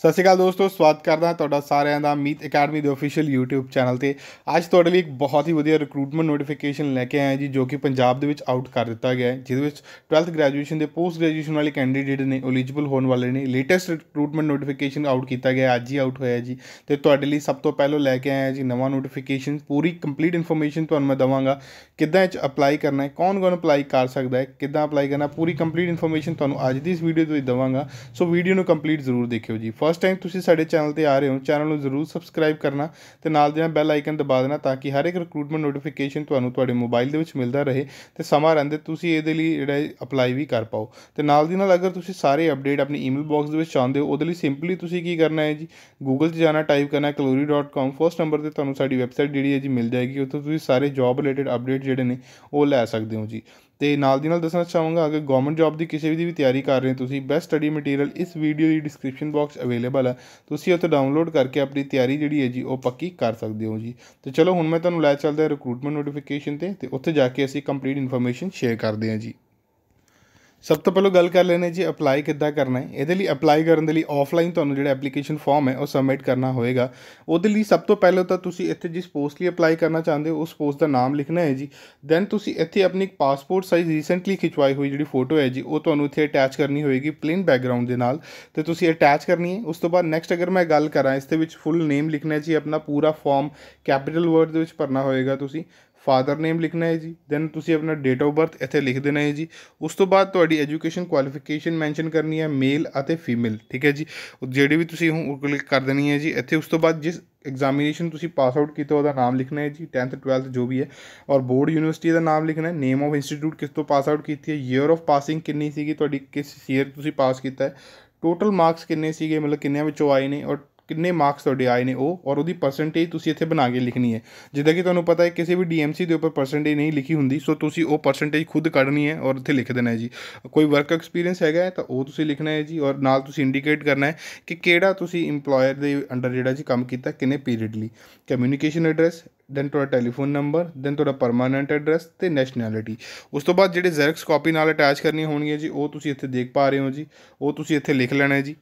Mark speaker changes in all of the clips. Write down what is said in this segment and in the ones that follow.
Speaker 1: ਸਤਿ ਸ਼੍ਰੀ ਅਕਾਲ ਦੋਸਤੋ ਸਵਾਗਤ ਕਰਦਾ ਤੁਹਾਡਾ ਸਾਰਿਆਂ ਦਾ ਮੀਤ ਅਕੈਡਮੀ ਦੇ ਅਫੀਸ਼ੀਅਲ YouTube ਚੈਨਲ ਤੇ ਅੱਜ ਤੁਹਾਡੇ ਲਈ ਇੱਕ ਬਹੁਤ ਹੀ ਵਧੀਆ ਰਿਕਰੂਟਮੈਂਟ ਨੋਟੀਫਿਕੇਸ਼ਨ ਲੈ ਕੇ ਆਇਆ ਜੀ ਜੋ ਕਿ ਪੰਜਾਬ ਦੇ ਵਿੱਚ ਆਊਟ ਕਰ ਦਿੱਤਾ ਗਿਆ ਹੈ ਜਿਹਦੇ ਵਿੱਚ 12th ਗ੍ਰੈਜੂਏਸ਼ਨ ਦੇ ਪੋਸਟ ਗ੍ਰੈਜੂਏਸ਼ਨ ਵਾਲੇ ਕੈਂਡੀਡੇਟ ਨੇ ਐਲੀਜੀਬਲ ਹੋਣ ਵਾਲੇ ਨੇ ਲੇਟੈਸਟ ਰਿਕਰੂਟਮੈਂਟ ਨੋਟੀਫਿਕੇਸ਼ਨ ਆਊਟ ਕੀਤਾ ਗਿਆ ਅੱਜ ਹੀ ਆਊਟ ਹੋਇਆ ਜੀ ਤੇ ਤੁਹਾਡੇ ਲਈ ਸਭ ਤੋਂ ਪਹਿਲਾਂ ਲੈ ਕੇ ਆਇਆ ਜੀ ਨਵਾਂ ਨੋਟੀਫਿਕੇਸ਼ਨ ਪੂਰੀ ਕੰਪਲੀਟ ਇਨਫੋਰਮੇਸ਼ਨ ਤੁਹਾਨੂੰ ਮੈਂ ਦਵਾਂਗਾ ਕਿੱਦਾਂ ਇਹ ਚ ਅਪਲਾਈ ਕਰਨਾ ਹੈ ਕੌਣ ਕੌਣ ਅਪਲਾਈ ਕਰ ਸਕਦਾ ਹੈ ਕਿੱਦਾਂ ਅਪਲਾਈ ਕਰਨਾ ਪੂਰੀ ਕੰਪਲੀਟ ਇਨਫੋਰਮੇਸ਼ਨ ਤੁਹਾਨੂੰ ਅੱਜ ਦੀ ਇਸ ਵੀਡੀਓ ਤੋਂ ਹੀ ਦਵਾਂਗਾ ਸੋ ਵੀਡੀਓ ਨੂੰ ਕੰਪਲੀਟ ਜ਼ਰੂਰ ਦੇਖਿਓ ਜੀ ਫਸਟ ਟਾਈਮ ਤੁਸੀਂ ਸਾਡੇ ਚੈਨਲ ਤੇ ਆ ਰਹੇ ਹੋ ਚੈਨਲ ਨੂੰ ਜ਼ਰੂਰ ਸਬਸਕ੍ਰਾਈਬ ਕਰਨਾ ਤੇ ਨਾਲ ਦੇ ਨਾਲ ਬੈਲ ਆਈਕਨ ਦਬਾ ਦੇਣਾ ਤਾਂ ਕਿ ਹਰ ਇੱਕ ਰਿਕਰੂਟਮੈਂਟ ਨੋਟੀਫਿਕੇਸ਼ਨ ਤੁਹਾਨੂੰ ਤੁਹਾਡੇ ਮੋਬਾਈਲ ਦੇ ਵਿੱਚ ਮਿਲਦਾ ਰਹੇ ਤੇ ਸਮਾਂ ਰਹਿੰਦੇ ਤੁਸੀਂ ਇਹਦੇ ਲਈ ਜਿਹੜਾ ਅਪਲਾਈ ਵੀ ਕਰ ਪਾਓ ਤੇ ਨਾਲ ਦੀ ਨਾਲ ਅਗਰ ਤੁਸੀਂ ਸਾਰੇ ਅਪਡੇਟ ਆਪਣੇ ਈਮੇਲ ਬਾਕਸ ਦੇ ਵਿੱਚ ਚਾਹੁੰਦੇ ਹੋ ਉਹਦੇ ਲਈ ਸਿੰਪਲੀ ਤੁਸੀਂ ਕੀ ਕਰਨਾ ਹੈ ਜੀ ਗੂਗਲ ਤੇ ਜਾਣਾ ਟਾਈਪ ਕਰਨਾ clory.com ਫਸਟ ਨੰਬਰ ਤੇ ਤੁਹਾਨੂੰ ਸਾਡੀ ਵੈਬਸਾਈਟ ਜਿਹੜੀ ਹੈ ਜੀ ਮਿਲ ਜਾਏਗੀ ਉੱਥੋਂ ਤੁਸੀਂ ਸਾਰੇ ਜੌਬ ਰਿਲੇਟਡ ਅਪਡੇਟ ਜਿਹੜੇ ਨੇ ਉਹ ਲੈ ਸਕਦੇ ਹੋ ਜੀ ਤੇ ਨਾਲ ਦੀ ਨਾਲ ਦੱਸਣਾ ਚਾਹਾਂਗਾ ਅਗਰ ਗਵਰਨਮੈਂਟ ਜੌਬ ਦੀ ਕਿਸੇ ਵੀ ਦੀ ਤਿਆਰੀ ਕਰ ਰਹੇ ਤੁਸੀਂ ਬੈਸਟ ਸਟੱਡੀ ਮਟੀਰੀਅਲ ਇਸ ਵੀਡੀਓ ਦੀ ਡਿਸਕ੍ਰਿਪਸ਼ਨ ਬਾਕਸ ਅਵੇਲੇਬਲ ਹੈ ਤੁਸੀਂ ਉੱਥੇ ਡਾਊਨਲੋਡ ਕਰਕੇ ਆਪਣੀ ਤਿਆਰੀ ਜਿਹੜੀ ਹੈ ਜੀ ਉਹ ਪੱਕੀ ਕਰ ਸਕਦੇ ਹੋ ਜੀ ਤੇ ਚਲੋ ਹੁਣ ਮੈਂ ਤੁਹਾਨੂੰ ਲੈ ਚੱਲਦਾ ਰਿਕਰੂਟਮੈਂਟ ਨੋਟੀਫਿਕੇਸ਼ਨ ਤੇ ਤੇ ਉੱਥੇ ਜਾ ਕੇ ਅਸੀਂ ਕੰਪਲੀਟ ਇਨਫੋਰਮੇਸ਼ਨ ਸ਼ੇਅਰ ਕਰਦੇ ਹਾਂ ਜੀ ਸਭ ਤੋਂ ਪਹਿਲਾਂ ਗੱਲ ਕਰ ਲੈਣੇ ਜੀ ਅਪਲਾਈ ਕਿੱਦਾਂ ਕਰਨਾ ਹੈ ਇਹਦੇ ਲਈ ਅਪਲਾਈ ਕਰਨ ਦੇ ਲਈ ਆਫਲਾਈਨ ਤੁਹਾਨੂੰ ਜਿਹੜਾ ਐਪਲੀਕੇਸ਼ਨ ਫਾਰਮ ਹੈ ਉਹ ਸਬਮਿਟ ਕਰਨਾ ਹੋਏਗਾ ਉਹਦੇ ਲਈ ਸਭ ਤੋਂ ਪਹਿਲਾਂ ਤਾਂ ਤੁਸੀਂ ਇੱਥੇ ਜਿਸ ਪੋਸਟ ਲਈ ਅਪਲਾਈ ਕਰਨਾ ਚਾਹੁੰਦੇ ਹੋ ਉਸ ਪੋਸਟ ਦਾ ਨਾਮ ਲਿਖਣਾ ਹੈ ਜੀ ਦੈਨ ਤੁਸੀਂ ਇੱਥੇ ਆਪਣੀ ਪਾਸਪੋਰਟ ਸਾਈਜ਼ ਰੀਸੈਂਟਲੀ ਖਿਚਵਾਈ ਹੋਈ ਜਿਹੜੀ ਫੋਟੋ ਹੈ ਜੀ ਉਹ ਤੁਹਾਨੂੰ ਇੱਥੇ ਅਟੈਚ ਕਰਨੀ ਹੋਏਗੀ ਪਲੇਨ ਬੈਕਗ੍ਰਾਉਂਡ ਦੇ ਨਾਲ ਤੇ ਤੁਸੀਂ ਅਟੈਚ ਕਰਨੀ ਹੈ ਉਸ ਤੋਂ ਬਾਅਦ ਨੈਕਸਟ ਅਗਰ ਮੈਂ ਗੱਲ ਕਰਾਂ ਇਸ ਦੇ ਵਿੱਚ ਫੁੱਲ ਨੇਮ ਲਿਖਣਾ ਹੈ ਜੀ ਆਪਣਾ ਪੂਰਾ ਫਾਰਮ ਕੈਪੀਟਲ ਵਰਡ ਦੇ ਵਿੱਚ ਭਰਨਾ ਹੋਏਗਾ ਤੁਸੀਂ ਫਾਦਰ ਨੇਮ ਲਿਖਣਾ ਹੈ ਜੀ ਦੈਨ ਤੁਸੀਂ ਆਪਣਾ ਡੇਟ ਆਫ ਬਰਥ ਇੱਥੇ ਲਿਖ ਦੇਣਾ ਹੈ ਜੀ ਉਸ ਤੋਂ ਬਾਅਦ ਤੁਹਾਡੀ ਐਜੂਕੇਸ਼ਨ ਕੁਆਲੀਫਿਕੇਸ਼ਨ ਮੈਂਸ਼ਨ ਕਰਨੀ ਹੈ ਮੇਲ ਅਤੇ ਫੀਮੇਲ ਠੀਕ ਹੈ ਜੀ ਜਿਹੜੀ ਵੀ ਤੁਸੀਂ ਹੁਣ ਕਲਿੱਕ ਕਰ ਦੇਣੀ ਹੈ ਜੀ ਇੱਥੇ ਉਸ ਤੋਂ ਬਾਅਦ ਜਿਸ ਐਗਜ਼ਾਮੀਨੇਸ਼ਨ ਤੁਸੀਂ ਪਾਸ ਆਊਟ ਕੀਤਾ ਉਹਦਾ ਨਾਮ ਲਿਖਣਾ ਹੈ ਜੀ 10th 12th ਜੋ ਵੀ ਹੈ ਔਰ ਬੋਰਡ ਯੂਨੀਵਰਸਿਟੀ ਦਾ ਨਾਮ ਲਿਖਣਾ ਹੈ ਨੇਮ ਆਫ ਇੰਸਟੀਟਿਊਟ ਕਿਸ ਤੋਂ ਪਾਸ ਆਊਟ ਕੀਤੀ ਹੈ ਈਅਰ ਆਫ ਪਾਸਿੰਗ ਕਿੰਨੀ ਸੀਗੀ ਤੁਹਾਡੀ ਕਿਸ ਈਅਰ ਤੁਸੀਂ ਪਾਸ ਕੀਤਾ ਹੈ ਟੋਟਲ ਮਾਰਕਸ ਕਿੰਨੇ ਸੀਗੇ ਮਤਲਬ ਕਿੰਨਿਆਂ ਵਿੱਚੋਂ ਆਏ ਨੇ ਔਰ ਕਿੰਨੇ ਮਾਰਕਸ ਤੁਹਾਡੇ ਆਏ ਨੇ ਉਹ ਔਰ ਉਹਦੀ ਪਰਸੈਂਟੇਜ ਤੁਸੀਂ ਇੱਥੇ ਬਣਾ ਕੇ ਲਿਖਣੀ ਹੈ ਜਿੱਦਾਂ ਕਿ ਤੁਹਾਨੂੰ ਪਤਾ ਹੈ ਕਿਸੇ ਵੀ ਡੀਐਮਸੀ ਦੇ ਉੱਪਰ ਪਰਸੈਂਟੇਜ ਨਹੀਂ ਲਿਖੀ ਹੁੰਦੀ ਸੋ ਤੁਸੀਂ ਉਹ ਪਰਸੈਂਟੇਜ ਖੁਦ ਕੱਢਣੀ ਹੈ ਔਰ ਇੱਥੇ ਲਿਖ ਦੇਣਾ ਹੈ ਜੀ ਕੋਈ ਵਰਕ ਐਕਸਪੀਰੀਅੰਸ ਹੈਗਾ ਤਾਂ ਉਹ ਤੁਸੀਂ ਲਿਖਣਾ ਹੈ ਜੀ ਔਰ ਨਾਲ ਤੁਸੀਂ ਇੰਡੀਕੇਟ ਕਰਨਾ ਹੈ ਕਿ ਕਿਹੜਾ ਤੁਸੀਂ ਏਮਪਲੋਇਰ ਦੇ ਅੰਡਰ ਜਿਹੜਾ ਜੀ ਕੰਮ ਕੀਤਾ ਕਿੰਨੇ ਪੀਰੀਅਡ ਲਈ ਕਮਿਊਨੀਕੇਸ਼ਨ ਐਡਰੈਸ ਦੈਨ ਤੁਹਾਡਾ ਟੈਲੀਫੋਨ ਨੰਬਰ ਦੈਨ ਤੁਹਾਡਾ ਪਰਮਾਨੈਂਟ ਐਡਰੈਸ ਤੇ ਨੈਸ਼ਨੈਲਿਟੀ ਉਸ ਤੋਂ ਬਾਅਦ ਜਿਹੜੇ ਜ਼ੈਰਕਸ ਕਾਪੀ ਨਾਲ ਅਟੈਚ ਕਰਨੀ ਹੋਣੀ ਜੀ ਉਹ ਤੁਸੀਂ ਇੱਥੇ ਦੇਖ ਪਾ ਰਹੇ ਹੋ ਜੀ ਉਹ ਤੁਸੀਂ ਇੱਥੇ ਲਿਖ ਲੈਣਾ ਹੈ ਜੀ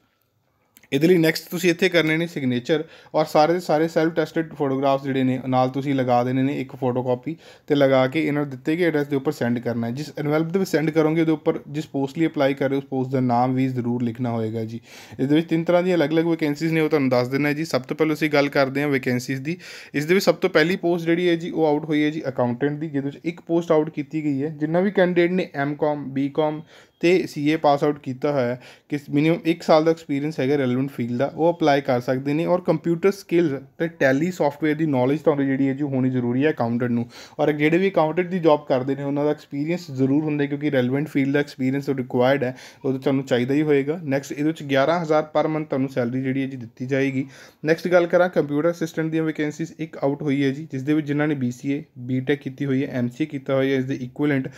Speaker 1: ਇਹਦੇ ਲਈ ਨੈਕਸਟ ਤੁਸੀਂ ਇੱਥੇ ਕਰਨੇ ਨੇ ਸਿਗਨੇਚਰ ਔਰ ਸਾਰੇ ਦੇ ਸਾਰੇ ਸੈਲਫ ਟੈਸਟਡ ਫੋਟੋਗ੍ਰਾਫਸ ਜਿਹੜੇ ਨੇ ਨਾਲ ਤੁਸੀਂ ਲਗਾ ਦੇਣੇ ਨੇ ਇੱਕ ਫੋਟੋਕਾਪੀ ਤੇ ਲਗਾ ਕੇ ਇਹਨਾਂ ਨੂੰ ਦਿੱਤੇ ਗਏ ਐਡਰੈਸ ਦੇ ਉੱਪਰ ਸੈਂਡ ਕਰਨਾ ਹੈ ਜਿਸ ਐਨਵੈਲਪ ਦੇ ਵਿੱਚ ਸੈਂਡ ਕਰੋਗੇ ਉਹਦੇ ਉੱਪਰ ਜਿਸ ਪੋਸਟ ਲਈ ਅਪਲਾਈ ਕਰ ਰਹੇ ਹੋ ਉਸ ਪੋਸਟ ਦਾ ਨਾਮ ਵੀ ਜ਼ਰੂਰ ਲਿਖਣਾ ਹੋਏਗਾ ਜੀ ਇਸ ਦੇ ਵਿੱਚ ਤਿੰਨ ਤਰ੍ਹਾਂ ਦੀਆਂ ਅਲੱਗ-ਅਲੱਗ ਵੈਕੈਂਸੀਜ਼ ਨੇ ਉਹ ਤੁਹਾਨੂੰ ਦੱਸ ਦਿੰਨਾ ਜੀ ਸਭ ਤੋਂ ਪਹਿਲਾਂ ਅਸੀਂ ਗੱਲ ਕਰਦੇ ਹਾਂ ਵੈਕੈਂਸੀਜ਼ ਦੀ ਇਸ ਦੇ ਵਿੱਚ ਸਭ ਤੋਂ ਪਹਿਲੀ ਪੋਸਟ ਜਿਹੜੀ ਹੈ ਜੀ ਉਹ ਆਊਟ ਹੋਈ ਹੈ ਜੀ ਅਕਾਊਂਟੈਂਟ ਦੀ ਜਿਹਦੇ ਵਿੱਚ ਇੱਕ ਪੋਸਟ ਆਊਟ ਕੀਤੀ ਗਈ ਹੈ ਜਿੰਨਾ ਵੀ ਕੈਂਡੀਡੇਟ ਨੇ ਐਮਕਾਮ ਬੀਕਾਮ ਤੇ ਸੀਏ ਪਾਸ ਆਊਟ ਕੀਤਾ ਹੋਇਆ ਕਿ ਮਿਨੀਮਮ 1 ਸਾਲ ਦਾ ਐਕਸਪੀਰੀਅੰਸ ਹੈਗਾ ਰੈਲੇਵੈਂਟ ਫੀਲਡ ਦਾ ਉਹ ਅਪਲਾਈ ਕਰ ਸਕਦੇ ਨੇ ਔਰ ਕੰਪਿਊਟਰ ਸਕਿੱਲ ਤੇ ਟੈਲੀ ਸੌਫਟਵੇਅਰ ਦੀ ਨੌਲੇਜ ਤੁਹਾਨੂੰ ਜਿਹੜੀ ਹੈ ਜੀ ਹੋਣੀ ਜ਼ਰੂਰੀ ਹੈ ਅਕਾਊਂਟੈਂਟ ਨੂੰ ਔਰ ਜਿਹੜੇ ਵੀ ਅਕਾਊਂਟੈਂਟ ਦੀ ਜੌਬ ਕਰਦੇ ਨੇ ਉਹਨਾਂ ਦਾ ਐਕਸਪੀਰੀਅੰਸ ਜ਼ਰੂਰ ਹੁੰਦਾ ਕਿਉਂਕਿ ਰੈਲੇਵੈਂਟ ਫੀਲਡ ਦਾ ਐਕਸਪੀਰੀਅੰਸ ਰਿਕੁਆਇਰਡ ਹੈ ਉਹ ਤਾਂ ਤੁਹਾਨੂੰ ਚਾਹੀਦਾ ਹੀ ਹੋਏਗਾ ਨੈਕਸਟ ਇਹਦੇ ਵਿੱਚ 11000 ਪਰ ਮੰਥ ਤੁਹਾਨੂੰ ਸੈਲਰੀ ਜਿਹੜੀ ਹੈ ਜੀ ਦਿੱਤੀ ਜਾਏਗੀ ਨੈਕਸਟ ਗੱਲ ਕਰਾਂ ਕੰਪਿਊਟਰ ਅਸਿਸਟੈਂਟ ਦੀਆਂ ਵੈਕੈਂਸੀਜ਼ ਇੱਕ ਆਊਟ ਹੋਈ ਹੈ ਜੀ ਜਿਸ ਦੇ ਵਿੱਚ ਜਿਨ੍ਹਾਂ ਨੇ BCA BTech ਕੀਤੀ ਹੋਈ ਹੈ MCA ਕੀਤਾ ਹੋਇਆ ਹੈ ਇਸ ਦੇ ਇਕੁਇਵਲੈਂਟ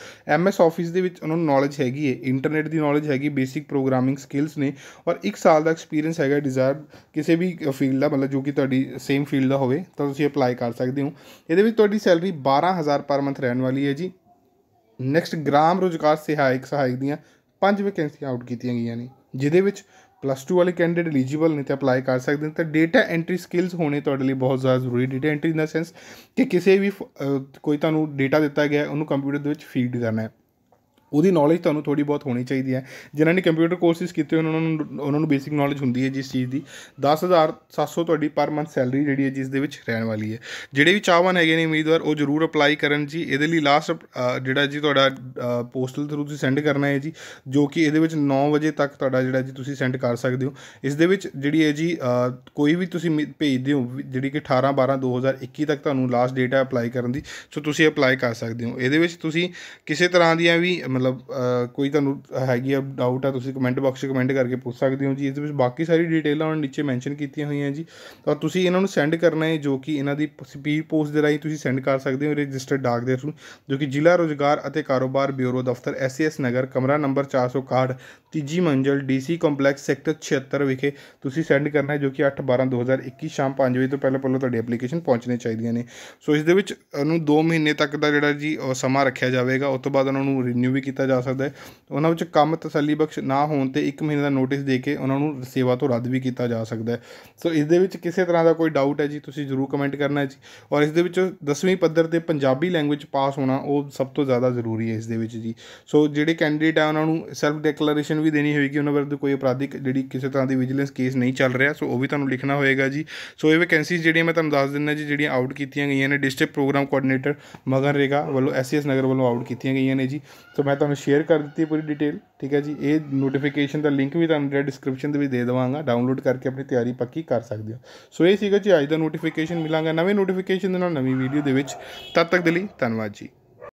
Speaker 1: MS ਆਫਿਸ ਦੇ ਵਿੱਚ ਉਹਨਾਂ ਨੂੰ ਨੌਲੇਜ ਹੈਗੀ ਹੈ ਇੰਟਰਨੈਟ ਦੀ ਨੌਲੇਜ ਹੈਗੀ ਬੇਸਿਕ ਪ੍ਰੋਗਰਾਮਿੰਗ ਸਕਿੱਲਸ ਨੇ ਔਰ 1 ਸਾਲ ਦਾ ਐਕਸਪੀਰੀਅੰਸ ਹੈਗਾ ਡਿਜ਼ਾਇਰ ਕਿਸੇ ਵੀ ਫੀਲਡ ਦਾ ਮਤਲਬ ਜੋ ਕਿ ਤੁਹਾਡੀ ਸੇਮ ਫੀਲਡ ਦਾ ਹੋਵੇ ਤਾਂ ਤੁਸੀਂ ਅਪਲਾਈ ਕਰ ਸਕਦੇ ਹੋ ਇਹਦੇ ਵਿੱਚ ਤੁਹਾਡੀ ਸੈਲਰੀ 12000 ਪਰ ਮੰਥ ਰਹਿਣ ਵਾਲੀ ਹੈ ਜੀ ਨੈਕਸਟ ਗ੍ਰਾਮ ਰੋਜ਼ਗਾਰ ਸਹਾਇਕ ਸਹਾਇਕ ਦੀਆਂ ਪੰਜ ਵੈਕੈਂਸੀਆਂ ਆਊਟ ਕੀਤੀਆਂ ਗਈਆਂ ਨੇ ਜਿਦੇ ਵਿੱਚ ਪਲੱਸ 2 ਵਾਲੇ ਕੈਂਡੀਡੇਟ ਐਲੀਜੀਬਲ ਨੇ ਤੇ ਅਪਲਾਈ ਕਰ ਸਕਦੇ ਨੇ ਤਾਂ ਡਾਟਾ ਐਂਟਰੀ ਸਕਿੱਲਸ ਹੋਣੇ ਤੁਹਾਡੇ ਲਈ ਬਹੁਤ ਜ਼ਿਆਦਾ ਜ਼ਰੂਰੀ data entry in the sense ਕਿ ਕਿਸੇ ਵੀ ਕੋਈ ਤੁਹਾਨੂੰ ਡਾਟਾ ਦਿੱਤਾ ਗਿਆ ਉਹਨੂੰ ਕੰਪਿਊਟਰ ਦੇ ਵਿੱਚ ਫੀਡ ਕਰਨਾ ਹੈ ਉਹਦੀ ਨੌਲੇਜ ਤੁਹਾਨੂੰ ਥੋੜੀ ਬਹੁਤ ਹੋਣੀ ਚਾਹੀਦੀ ਹੈ ਜਿਨ੍ਹਾਂ ਨੇ ਕੰਪਿਊਟਰ ਕੋਰਸਿਸ ਕੀਤੇ ਉਹਨਾਂ ਨੂੰ ਉਹਨਾਂ ਨੂੰ ਬੇਸਿਕ ਨੌਲੇਜ ਹੁੰਦੀ ਹੈ ਜਿਸ ਚੀਜ਼ ਦੀ 10700 ਤੁਹਾਡੀ ਪਰ ਮੰਥ ਸੈਲਰੀ ਜਿਹੜੀ ਹੈ ਜਿਸ ਦੇ ਵਿੱਚ ਰਹਿਣ ਵਾਲੀ ਹੈ ਜਿਹੜੇ ਵੀ ਚਾਹਵਾਨ ਹੈਗੇ ਨੇ ਉਮੀਦਵਾਰ ਉਹ ਜ਼ਰੂਰ ਅਪਲਾਈ ਕਰਨ ਜੀ ਇਹਦੇ ਲਈ ਲਾਸਟ ਜਿਹੜਾ ਜੀ ਤੁਹਾਡਾ ਪੋਸਟਲ ਥਰੂ ਤੁਸੀਂ ਸੈਂਡ ਕਰਨਾ ਹੈ ਜੀ ਜੋ ਕਿ ਇਹਦੇ ਵਿੱਚ 9 ਵਜੇ ਤੱਕ ਤੁਹਾਡਾ ਜਿਹੜਾ ਜੀ ਤੁਸੀਂ ਸੈਂਡ ਕਰ ਸਕਦੇ ਹੋ ਇਸ ਦੇ ਵਿੱਚ ਜਿਹੜੀ ਹੈ ਜੀ ਕੋਈ ਵੀ ਤੁਸੀਂ ਭੇਜਦੇ ਹੋ ਜਿਹੜੀ ਕਿ 18 12 2021 ਤੱਕ ਤੁਹਾਨੂੰ ਲਾਸਟ ਡੇਟ ਹੈ ਅਪਲਾਈ ਕਰਨ ਦੀ ਸੋ ਤੁਸੀਂ ਅਪਲਾਈ ਕਰ ਸਕਦੇ ਹੋ ਇਹਦੇ ਵਿੱਚ ਤੁਸੀਂ ਕਿਸੇ ਤਰ੍ਹਾਂ ਦੀਆਂ ਵੀ ਮਤਲਬ ਕੋਈ ਤੁਹਾਨੂੰ ਹੈਗੀ ਆ ਡਾਊਟ ਆ ਤੁਸੀਂ ਕਮੈਂਟ ਬਾਕਸ 'ਚ ਕਮੈਂਟ ਕਰਕੇ ਪੁੱਛ ਸਕਦੇ ਹੋ ਜੀ ਇਸ ਦੇ ਵਿੱਚ ਬਾਕੀ ਸਾਰੀ ਡਿਟੇਲਾਂ ਉਹਨਾਂ ਨੀਚੇ ਮੈਂਸ਼ਨ ਕੀਤੀਆਂ ਹੋਈਆਂ ਜੀ ਤਾਂ ਤੁਸੀਂ ਇਹਨਾਂ ਨੂੰ ਸੈਂਡ ਕਰਨਾ ਹੈ ਜੋ ਕਿ ਇਹਨਾਂ ਦੀ ਸਪੀਡ ਪੋਸਟ ਦੇ ਰਾਹੀਂ ਤੁਸੀਂ ਸੈਂਡ ਕਰ ਸਕਦੇ ਹੋ ਰਜਿਸਟਰਡ ਡਾਕ ਦੇ ਥਰੂ ਜੋ ਕਿ ਜ਼ਿਲ੍ਹਾ ਰੋਜ਼ਗਾਰ ਅਤੇ ਕਾਰੋਬਾਰ ਬਿਊਰੋ ਦਫ਼ਤਰ ਐਸਐਸ ਨਗਰ ਕਮਰਾ ਨੰਬਰ 461 ਤੀਜੀ ਮੰਜ਼ਲ ਡੀਸੀ ਕੰਪਲੈਕਸ ਸੈਕਟਰ 76 ਵਿਖੇ ਤੁਸੀਂ ਸੈਂਡ ਕਰਨਾ ਹੈ ਜੋ ਕਿ 8/12/2021 ਸ਼ਾਮ 5 ਵਜੇ ਤੋਂ ਪਹਿਲਾਂ ਪਹਿਲਾਂ ਤੁਹਾਡੀ ਐਪਲੀਕੇਸ਼ਨ ਪਹੁੰਚਣੀ ਚਾਹੀਦੀਆਂ ਨੇ ਸੋ ਇਸ ਦੇ ਵਿੱਚ ਉਹਨੂੰ 2 ਮਹੀਨੇ ਤੱਕ ਦਾ ਜਿਹੜਾ ਜੀ ਸਮਾਂ ਰੱਖਿਆ ਜਾਵੇਗਾ ਉਸ ਤੋਂ ਬਾਅਦ ਉਹਨਾਂ ਨੂੰ ਰੀਨਿਊ ਵੀ ਕੀਤਾ ਜਾ ਸਕਦਾ ਹੈ ਉਹਨਾਂ ਵਿੱਚ ਕੰਮ ਤਸੱਲੀ ਬਖਸ਼ ਨਾ ਹੋਣ ਤੇ 1 ਮਹੀਨੇ ਦਾ ਨੋਟਿਸ ਦੇ ਕੇ ਉਹਨਾਂ ਨੂੰ ਸੇਵਾ ਤੋਂ ਰੱਦ ਵੀ ਕੀਤਾ ਜਾ ਸਕਦਾ ਹੈ ਸੋ ਇਸ ਦੇ ਵਿੱਚ ਕਿਸੇ ਤਰ੍ਹਾਂ ਦਾ ਕੋਈ ਡਾਊਟ ਹੈ ਜੀ ਤੁਸੀਂ ਜ਼ਰੂਰ ਕਮੈਂਟ ਕਰਨਾ ਹੈ ਜੀ ਔਰ ਇਸ ਦੇ ਵਿੱਚ 10ਵੀਂ ਪੱਧਰ ਤੇ ਪੰਜਾਬੀ ਲੈਂਗੁਏਜ ਪਾਸ ਹੋਣਾ ਉਹ ਸਭ ਤੋਂ ਜ਼ਿਆਦਾ ਜ਼ਰੂਰੀ ਹੈ ਇਸ ਦੇ ਵਿੱਚ ਜੀ ਸੋ ਜਿਹੜੇ ਕੈਂਡੀਡੇਟ ਆ ਉਹਨਾਂ ਨੂੰ ਸੈਲਫ ਡਿਕਲੇਰੇਸ਼ਨ ਇਨਫੋਰਮੇਸ਼ਨ ਵੀ ਦੇਣੀ ਹੋਏਗੀ ਉਹਨਾਂ ਵਿਰੁੱਧ ਕੋਈ ਅਪਰਾਧਿਕ ਜਿਹੜੀ ਕਿਸੇ ਤਰ੍ਹਾਂ ਦੀ ਵਿਜੀਲੈਂਸ ਕੇਸ ਨਹੀਂ ਚੱਲ ਰਿਹਾ ਸੋ ਉਹ ਵੀ ਤੁਹਾਨੂੰ ਲਿਖਣਾ ਹੋਏਗਾ ਜੀ ਸੋ ਇਹ ਵੈਕੈਂਸੀਜ਼ ਜਿਹੜੀਆਂ ਮੈਂ ਤੁਹਾਨੂੰ ਦੱਸ ਦਿੰਦਾ ਜੀ ਜਿਹੜੀਆਂ ਆਊਟ ਕੀਤੀਆਂ ਗਈਆਂ ਨੇ ਡਿਸਟ੍ਰਿਕਟ ਪ੍ਰੋਗਰਾਮ ਕੋਆਰਡੀਨੇਟਰ ਮਗਨ ਰੇਗਾ ਵੱਲੋਂ ਐਸਐਸ ਨਗਰ ਵੱਲੋਂ ਆਊਟ ਕੀਤੀਆਂ ਗਈਆਂ ਨੇ ਜੀ ਸੋ ਮੈਂ ਤੁਹਾਨੂੰ ਸ਼ੇਅਰ ਕਰ ਦਿੱਤੀ ਪੂਰੀ ਡਿਟੇਲ ਠੀਕ ਹੈ ਜੀ ਇਹ ਨੋਟੀਫਿਕੇਸ਼ਨ ਦਾ ਲਿੰਕ ਵੀ ਤੁਹਾਨੂੰ ਜਿਹੜਾ ਡਿਸਕ੍ਰਿਪਸ਼ਨ ਦੇ ਵਿੱਚ ਦੇ ਦਵਾਂਗਾ ਡਾਊਨਲੋਡ ਕਰਕੇ ਆਪਣੀ ਤਿਆਰੀ ਪੱਕੀ ਕਰ ਸਕਦੇ ਹੋ ਸੋ ਇਹ ਸੀਗਾ ਜੀ ਅੱਜ ਦਾ ਨੋਟੀਫਿਕੇਸ਼ਨ ਮਿਲਾਂਗਾ ਨਵੇਂ ਨੋਟੀਫਿਕੇਸ਼ਨ ਦੇ ਨਾਲ ਨਵੀਂ ਵੀਡੀਓ ਦੇ ਵਿੱਚ ਤਦ ਤੱਕ ਦੇ ਲਈ ਧੰਨਵਾਦ ਜੀ